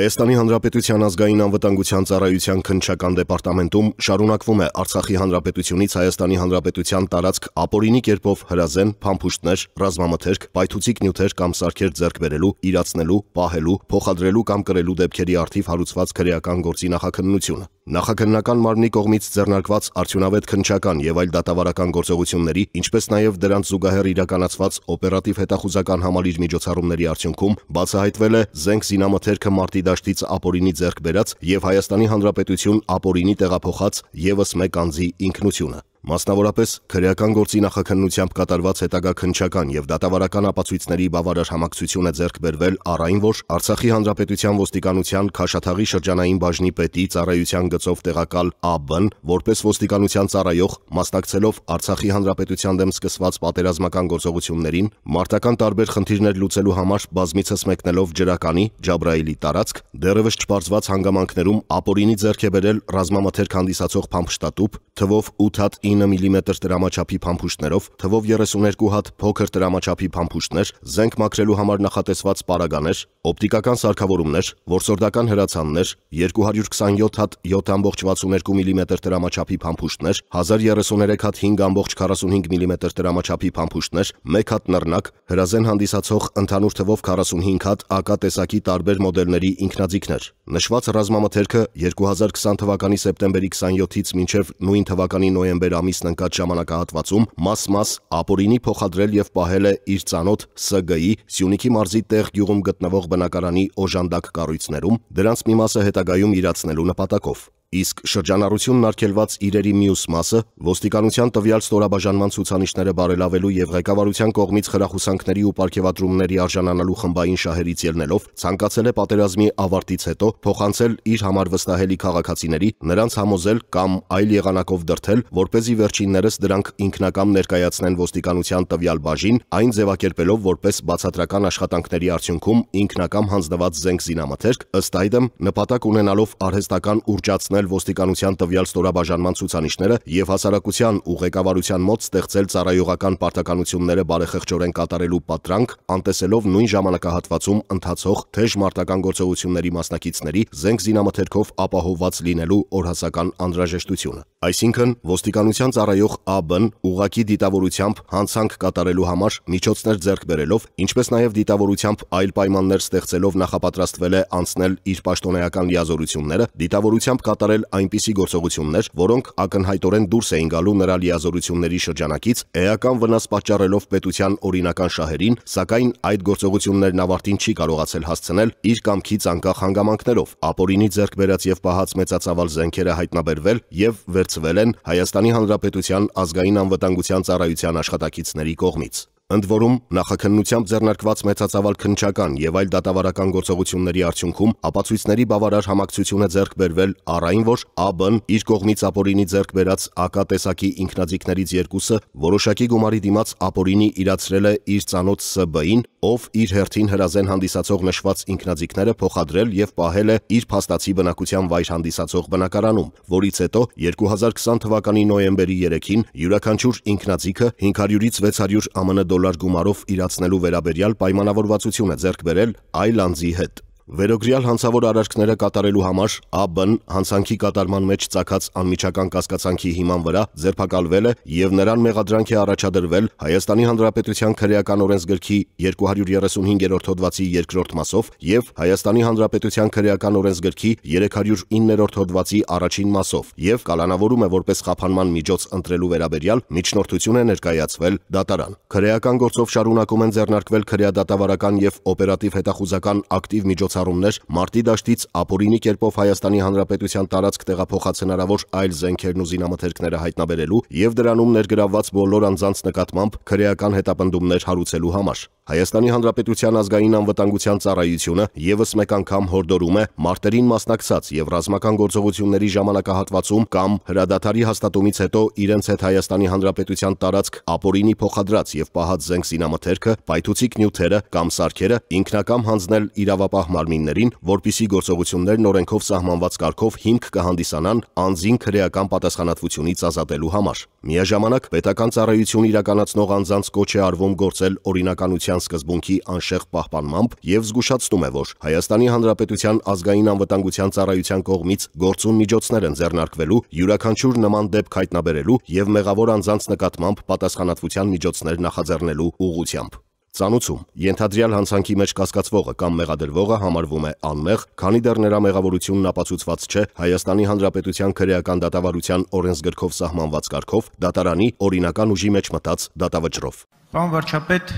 Հայաստանի Հանրապետության ազգային անվտանգության ծառայության քննչական դեպարտամենտում շարունակվում է Արցախի Հանրապետությունից Հայաստանի Հանրապետության տարածք ապօրինի կերպով հրազեն, փամփուշտներ, ռազմամթերք, պայթուցիկ նյութեր կամ սարքեր ձեռք բերելու, իրացնելու, պահելու, փոխադրելու կամ կրելու դեպքերի արդիվ հարուցված քրեական գործի նախաքննությունը։ Նախաքննական մարմնի կողմից ձեռնարկված արդյունավետ քննչական եւ այլ դատավարական գործողությունների, ինչպես նաեւ դրանց զուգահեռ իրականացված օպերատիվ հետախուզական համալիր միջոցառումների արդյունքում բացահայտվել է զենք զինամթերքը մարտի դաշտից ապօրինի ձեռք բերած եւ Հայաստանի Հանրապետություն ապօրինի տեղափոխած եւս մեկ անձի ինքնությունը։ Մասնավորապես քրեական գործի նախաքննությամբ կատարված հետագա քնչական եւ դատավարական ապացույցների բավարար համակցություն է ձեռք բերվել առայն որ Արցախի Հանրապետության ոստիկանության Քաշաթաղի շրջանային բաժնի պետի ծառայության գծով տեղակալ ԱԲ-ն որպես ոստիկանության ծառայող մասնակցելով Արցախի Հանրապետության դեմ սկսված պատերազմական գործողություններին մարտական տարբեր խնդիրներ լուծելու համար բազմիցս մեկնելով Ջրականի Ջաբրայիլի տարածք դեռևս չբարձված հանգամանքներում ապորինի ձեռք է բերել ռազմամթերք հանդիսացող փամփշտատուփ թվով 8 հատ 9 մմ տրամաչափի փամփուշտներով, թվով 32 հատ փոքր տրամաչափի փամփուշտներ, զենք մաքրելու համար նախատեսված պարագաներ, օպտիկական սարքավորումներ, որսորդական հրացաններ, 227 հատ 7.62 մմ տրամաչափի փամփուշտներ, 1033 հատ 5.45 մմ տրամաչափի փամփուշտներ, 1 հատ նռնակ, հրազեն հանդիսացող ընդհանուր թվով 45 հատ ԱԿ տեսակի տարբեր մոդելների ինքնաձիգներ։ Նշված ռազմամթերքը 2020 թվականի սեպտեմբերի 27-ից մինչև նույն թվականի նոյեմբեր ամիսն ընկած ժամանակահատվածում մաս-մաս ապորինի փոխադրել եւ պահել է իր ցանոթ ՍԳ-ի Սյունիքի մարզի տեղ գյուղում գտնվող բնակարանի օժանդակ կառույցներում, դրանց մի մասը հետագայում իրացնելու նպատակով։ Իսկ շրջանառությունն արգելված իրերի մյուս մասը ոստիկանության տվյալ ստորաբաժանման ցուցանիշները բարելավելու եւ ղեկավարության կողմից խրախուսանքների ու պարգեւատրումների արժանանալու խմբային շահերից ելնելով ցանկացել է պատերազմի ավարտից հետո փոխանցել իր համար վստահելի քաղաքացիների, նրանց համոզել կամ այլ եղանակով դրդել, որ เป զի վերջիններս դրանք ինքնակամ ներկայացնեն ոստիկանության տվյալ բաժին, այն ձևակերպելով որպես բացատրական աշխատանքների արդյունքում ինքնակամ հանձնված զենք զինամթերք, ըստ այդմ նպատակ ունենալով արհեստական ուրճացնել պահպանել ոստիկանության տվյալ ստորաբաժանման ցուցանիշները եւ հասարակության ու ղեկավարության մոտ ստեղծել ծառայողական պարտականությունները բարեխղճորեն կատարելու պատրանք, անտեսելով նույն ժամանակահատվածում ընթացող թեժ մարտական գործողությունների մասնակիցների զենք զինամթերքով ապահովված լինելու օրհասական անհրաժեշտությունը։ Այսինքն ոստիկանության ծառայող ԱԲ-ն ուղակի դիտավորությամբ հանցանք կատարելու համար միջոցներ ձեռք բերելով, ինչպես նաև դիտավորությամբ այլ պայմաններ ստեղծելով նախապատրաստվել է անցնել իր պաշտոնեական լիազորությունները, դիտավորությամբ կատարել այնպիսի գործողություններ, որոնք ակնհայտորեն դուրս էին գալու նրա լիազորությունների շրջանակից, էական վնաս պատճառելով պետության օրինական շահերին, սակայն այդ գործողություններն ավարտին չի կարողացել հասցնել իր կամքից անկախ հանգամանքներով։ Ապորինի ձեռք բերած եւ պահած մեծածավալ զենքերը հայտնաբերվել եւ վեր կառուցվել են Հայաստանի Հանրապետության ազգային անվտանգության ծառայության աշխատակիցների կողմից։ Ընդ որում, նախաքննությամբ ձեռնարկված մեծածավալ քննչական եւ այլ դատավարական գործողությունների արդյունքում ապացույցների բավարար համակցություն է ձեռք բերվել առայն որ ԱԲ-ն իր կողմից ապօրինի ձեռք բերած ԱԿ տեսակի ինքնաձիգներից երկուսը որոշակի գումարի դիմաց ապօրինի իրացրել է իր ցանոց ՍԲ-ին, ով իր հերթին հրազեն հանդիսացող նշված ինքնաձիգները փոխադրել եւ պահել է իր փաստացի բնակության վայր հանդիսացող բնակարանում, որից հետո 2020 թվականի նոյեմբերի 3-ին յուրաքանչյուր ինքնաձիգը 500-ից 600 ԱՄՆ դոլար գումարով իրացնելու վերաբերյալ պայմանավորվածություն է ձեռք բերել այլ անձի հետ։ Վերոգրյալ հանցավոր արարքները կատարելու համար ԱԲ-ն հանցանքի կատարման մեջ ցակած անմիջական կասկածանքի հիման վրա ձերբակալվել է եւ նրան մեղադրանք է առաջադրվել Հայաստանի Հանրապետության քրեական օրենսգրքի 235-րդ հոդվածի 2-րդ մասով եւ Հայաստանի Հանրապետության քրեական օրենսգրքի 309-րդ հոդվածի առաջին մասով եւ կալանավորում է որպես խափանման միջոց ընտրելու վերաբերյալ միջնորդություն է ներկայացվել դատարան։ Քրեական գործով շարունակում են ձեռնարկվել քրեադատավարական եւ օպերատիվ հետախուզական ակտիվ միջոց միջոցառումներ, մարտի դաշտից ապօրինի կերպով Հայաստանի Հանրապետության տարածք տեղափոխած հնարավոր այլ զենքերն ու զինամթերքները հայտնաբերելու եւ դրանում ներգրավված բոլոր անձանց նկատմամբ քրեական հետապնդումներ հարուցելու համար։ Հայաստանի Հանրապետության ազգային անվտանգության ծառայությունը եւս մեկ անգամ հորդորում է մարտերին մասնակցած եւ ռազմական գործողությունների ժամանակահատվածում կամ հրադադարի հաստատումից հետո իրենց հետ Հայաստանի Հանրապետության տարածք ապօրինի փոխադրած եւ պահած զենք զինամթերքը, պայթուցիկ նյութերը կամ սարքերը ինքնակամ հանձնել իրավապահ մարմիններին, որպիսի գործողություններն օրենքով սահմանված կարգով հիմք կհանդիսանան անձին քրեական պատասխանատվությունից ազատելու համար։ Միաժամանակ պետական ծառայություն իրականացնող անձանց կոչ է արվում գործել օրինականության սկզբունքի անշեղ պահպանմամբ եւ զգուշացնում է, որ Հայաստանի Հանրապետության ազգային անվտանգության ծառայության կողմից գործուն միջոցներ են ձեռնարկվելու յուրաքանչյուր նման դեպք հայտնաբերելու եւ մեղավոր անձանց նկատմամբ պատասխանատվության միջոցներ նախաձեռնելու ուղղությամբ։ Ծանուցում. ենթադրյալ հանցանքի մեջ կասկածվողը կամ մեղադրվողը համարվում է անմեղ, քանի դեռ նրա մեղավորությունն ապացուցված չէ Հայաստանի Հանրապետության քրեական դատավարության օրենսգրքով սահմանված կարգով դատարանի օրինական ուժի մեջ մտած դատավճռով։ Պարոն վարչապետ,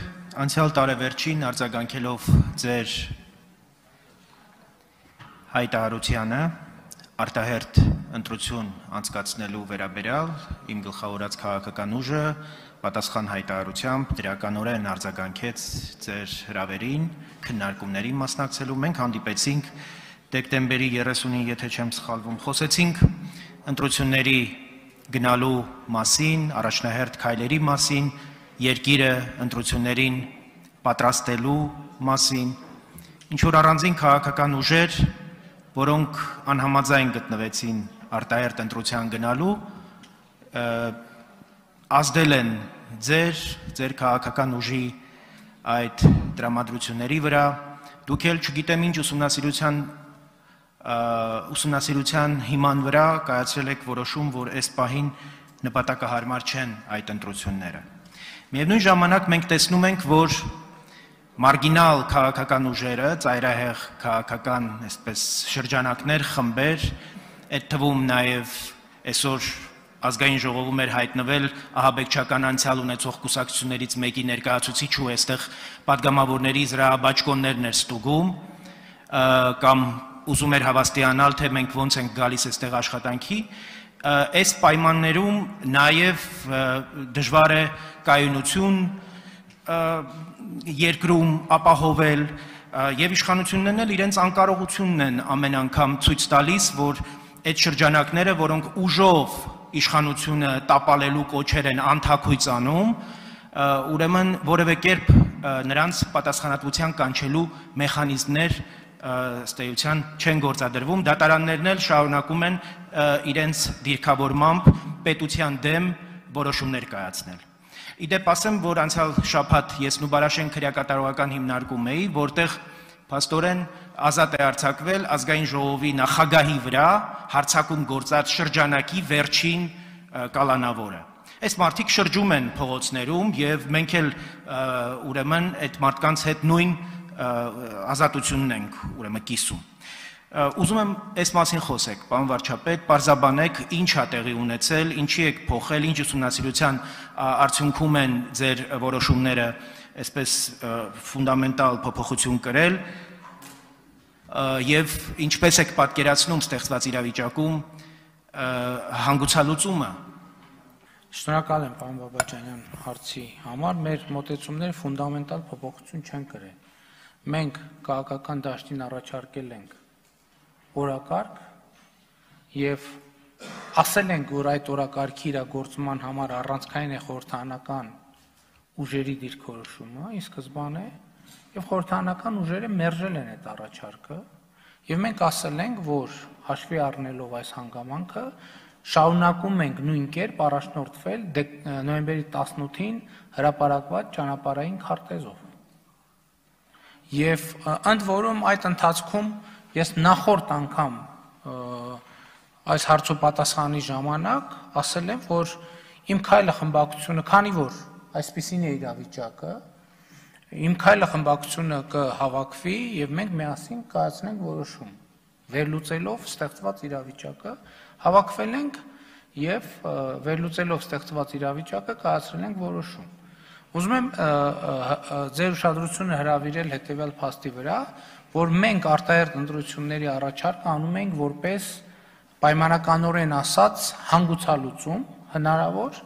անցյալ տարեվերջին արձագանքելով ձեր հայտարարությանը արտահերտ ընտրություն անցկացնելու վերաբերյալ իմ գլխավորած քաղաքական ուժը Պատասխան հայտարարությամբ դրականորեն արձագանքեց ձեր հրավերին, քննարկումներին մասնակցելու։ Մենք հանդիպեցինք դեկտեմբերի 30-ին, եթե չեմ սխալվում, խոսեցինք ընտրությունների գնալու մասին, առաջնահերթ քայլերի մասին, երկիրը ընտրություններին պատրաստելու մասին, ինչ որ առանձին քաղաքական ուժեր, որոնք անհամաձայն գտնվեցին արտահերտ ընտրության գնալու ազդել են ձեր, ձեր քաղաքական ուժի այդ դրամատրությունների վրա։ Դուք էլ չգիտեմ ինչ ուսումնասիրության ուսումնասիրության հիման վրա կայացրել եք որոշում, որ այս պահին նպատակահարմար չեն այդ ընտրությունները։ Միևնույն ժամանակ մենք տեսնում ենք, որ մարգինալ քաղաքական ուժերը, ծայրահեղ քաղաքական, այսպես շրջանակներ, խմբեր, այդ թվում նաև այսօր ազգային ժողովում էր հայտնվել ահաբեկչական անցյալ ունեցող կուսակցություններից մեկի ներկայացուցիչ ու այստեղ падգամավորների զրահաբաճկոններն էր ստուգում կամ ուզում էր հավաստիանալ, թե մենք ոնց ենք գալիս այստեղ աշխատանքի, այս պայմաններում նաև դժվար է կայունություն երկրում ապահովել եւ իշխանություններն էլ իրենց անկարողությունն են ամեն անգամ ցույց տալիս, որ այդ շրջանակները, որոնք ուժով իշխանությունը տապալելու կոչեր են անթակույց անում, ուրեմն որևէ կերպ նրանց պատասխանատվության կանչելու մեխանիզմներ ստեյության չեն գործադրվում, դատարաններն էլ շարունակում են իրենց դիրքավորմամբ պետության դեմ որոշումներ կայացնել։ Իդեպ ասեմ, որ անցյալ շաբաթ ես Նուբարաշեն քրեակատարողական հիմնարկում էի, որտեղ Պաստորեն ազատ է արձակվել ազգային ժողովի նախագահի վրա հարցակում գործած շրջանակի վերջին կալանավորը։ Այս մարդիկ շրջում են փողոցներում եւ մենք էլ ուրեմն այդ մարդկանց հետ նույն ազատությունն ենք ուրեմն կիսում։ Ուզում եմ այս մասին խոսեք, պարոն վարչապետ, parzabanեք ինչ ա տեղի ունեցել, ինչի եք փոխել, ինչ ուսումնասիրության արդյունքում են ձեր որոշումները այսպես ֆունդամենտալ փոփոխություն կրել եւ ինչպես եք պատկերացնում ստեղծված իրավիճակում հանգուցալուծումը Շնորհակալ եմ պարոն Բաբաջանյան հարցի համար։ Մեր մտեցումները ֆունդամենտալ փոփոխություն չեն կրել։ Մենք քաղաքական դաշտին առաջարկել ենք օրակարգ եւ ասել ենք, որ այդ օրակարգի իրագործման համար առանցքային է խորհրդանական ուժերի դիրքորոշումը, ի սկզբանե եւ խորհրդանական ուժերը մերժել են այդ առաջարկը եւ մենք ասել ենք, որ հաշվի առնելով այս հանգամանքը շարունակում ենք նույն կերպ առաջնորդվել նոյեմբերի 18-ին հրապարակված ճանապարհային քարտեզով։ Եվ ընդ որում այդ ընթացքում ես նախորդ անգամ այս հարցու պատասխանի ժամանակ ասել եմ, որ իմ քայլը խմբակցությունը, քանի որ այսպեսին է իրավիճակը, իր Իմ քայլը խմբակցությունը կհավաքվի եւ մենք միասին կայացնենք որոշում։ Վերլուծելով ստեղծված իրավիճակը հավաքվել ենք եւ վերլուծելով ստեղծված իրավիճակը կայացրել ենք որոշում։ Ուզում եմ ձեր ուշադրությունը հրավիրել հետեւյալ փաստի վրա, որ մենք արտահերտ ընտրությունների առաջարկ անում ենք որպես պայմանականորեն ասած հանգուցալուծում հնարավոր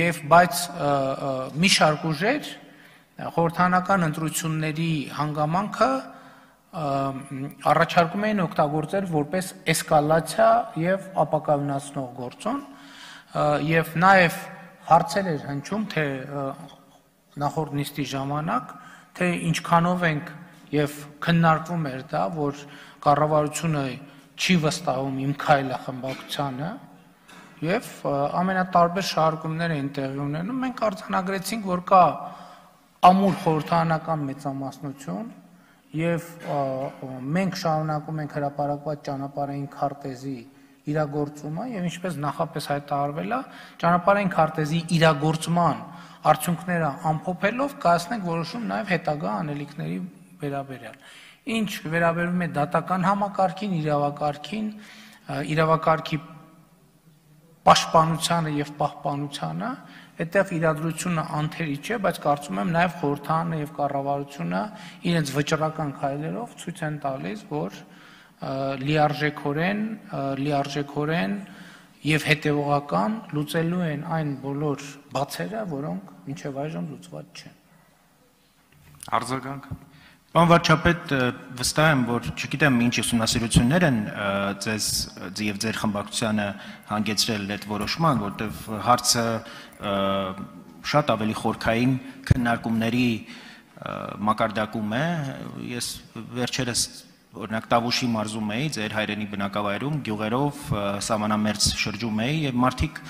եւ բայց մի շարք ուժեր խորհրդանական ընտրությունների հանգամանքը առաջարկում էին օգտագործել որպես էսկալացիա եւ ապակայունացնող գործոն եւ նաեւ հարցեր էր հնչում թե նախորդ նիստի ժամանակ թե ինչքանով ենք եւ քննարկվում էր դա որ կառավարությունը չի վստահում իմ քայլը խմբակցությանը եւ ամենատարբեր շարժումներ են տեղի ունենում մենք արձանագրեցինք որ կա ամուր խորհրդանական մեծամասնություն եւ մենք շարունակում ենք հրապարակված ճանապարհային քարտեզի իրագործումը եւ ինչպես նախապես հայտարարվել է ճանապարհային քարտեզի իրագործման արդյունքները ամփոփելով կայացնենք որոշում նաեւ հետագա անելիքների վերաբերյալ ինչ վերաբերում է դատական համակարգին իրավակարգին իրավակարգի պաշտպանությանը եւ պահպանությանը այդտեղ իրադրությունը անթերի չէ, բայց կարծում եմ նաև խորհրդանը եւ կառավարությունը իրենց վճռական քայլերով ցույց են տալիս, որ լիարժեքորեն, լիարժեքորեն եւ հետեւողական լուծելու են այն բոլոր բացերը, որոնք մինչեւ այժմ լուծված չեն։ Արձագանք Անվարչապետ վստահ եմ, որ չգիտեմ ինչ ուսումնասիրություններ են ձեզ եւ ձեր խմբակցությանը հանգեցրել այդ որոշման, որտեվ հարցը շատ ավելի խորքային քննարկումների մակարդակում է։ Ես վերջերս օրինակ Տավուշի մարզում էի, ձեր հայրենի բնակավայրում, գյուղերով սամանամերձ շրջում էի եւ մարդիկ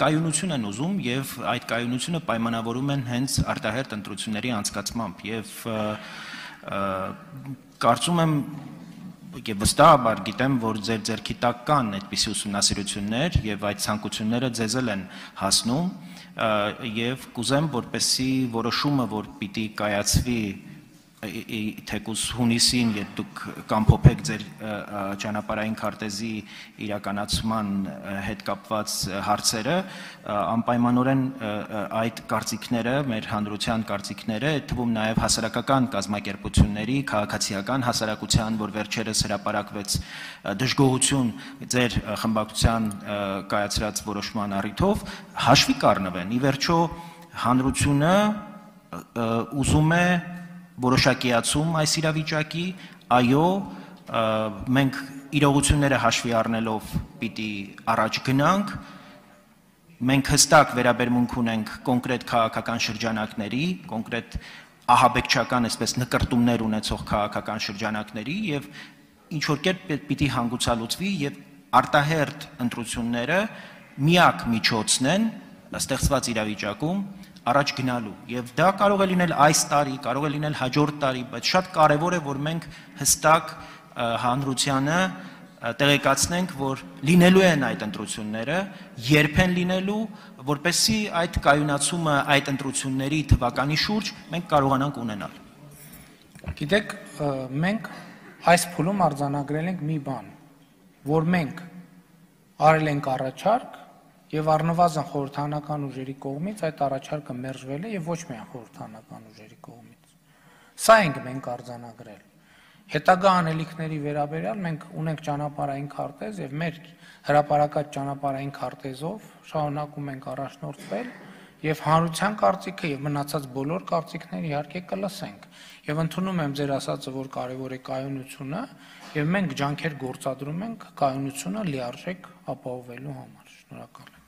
կայունություն են ուզում եւ այդ կայունությունը պայմանավորում են հենց արտահերտ ընտրությունների անցկացմամբ եւ և, և Կարծում եմ եւ վստահաբար գիտեմ, որ ձեր ձեռքի տակ կան այդպիսի ուսումնասիրություններ եւ այդ ցանկությունները ձեզ են հասնում եւ կուզեմ, որպեսի որոշումը, որ պիտի կայացվի թեկուս հունիսին, եթե դուք կամփոփեք ձեր ճանապարհային քարտեզի իրականացման հետ կապված հարցերը, անպայմանորեն այդ կարծիքները, մեր հանրության կարծիքները, թվում նաև հասարակական կազմակերպությունների, քաղաքացիական հասարակության, որ վերջերս հրապարակվեց դժգոհություն ձեր խմբակցության կայացրած որոշման առիթով, հաշվի կառնվեն։ Ի վերջո հանրությունը ուզում է որոշակիացում այս իրավիճակի, այո, մենք իրողությունները հաշվի առնելով պիտի առաջ գնանք, մենք հստակ վերաբերմունք ունենք կոնկրետ քաղաքական շրջանակների, կոնկրետ ահաբեկչական այսպես նկարտումներ ունեցող քաղաքական շրջանակների եւ ինչ որ կերպ պիտի հանգուցալուծվի եւ արտահերտ ընտրությունները միակ միջոցն են ստեղծված իրավիճակում առաջ գնալու եւ դա կարող է լինել այս տարի, կարող է լինել հաջորդ տարի, բայց շատ կարեւոր է որ մենք հստակ հանրությանը տեղեկացնենք, որ լինելու են այդ ընտրությունները, երբ են լինելու, որպեսզի այդ կայունացումը այդ ընտրությունների թվականի շուրջ մենք կարողանանք ունենալ։ Գիտեք, մենք այս փուլում արձանագրել ենք մի բան, որ մենք արել ենք առաջարկ Եվ առնվազն խորհրդանական ուժերի կողմից այդ առաջարկը մերժվել է եւ ոչ միայն խորհրդանական ուժերի կողմից։ Սա ենք մենք արձանագրել։ Հետագա անելիքների վերաբերյալ մենք ունենք ճանապարհային քարտեզ եւ մեր հրապարակած ճանապարհային քարտեզով շարունակում ենք առաջնորդվել եւ հանրության կարծիքը եւ մնացած բոլոր կարծիքները իհարկե կլսենք եւ ընդունում եմ ձեր ասածը որ կարեւոր է կայունությունը եւ մենք ջանքեր գործադրում ենք կայունությունը լիարժեք ապահովելու համար շնորհակալ եմ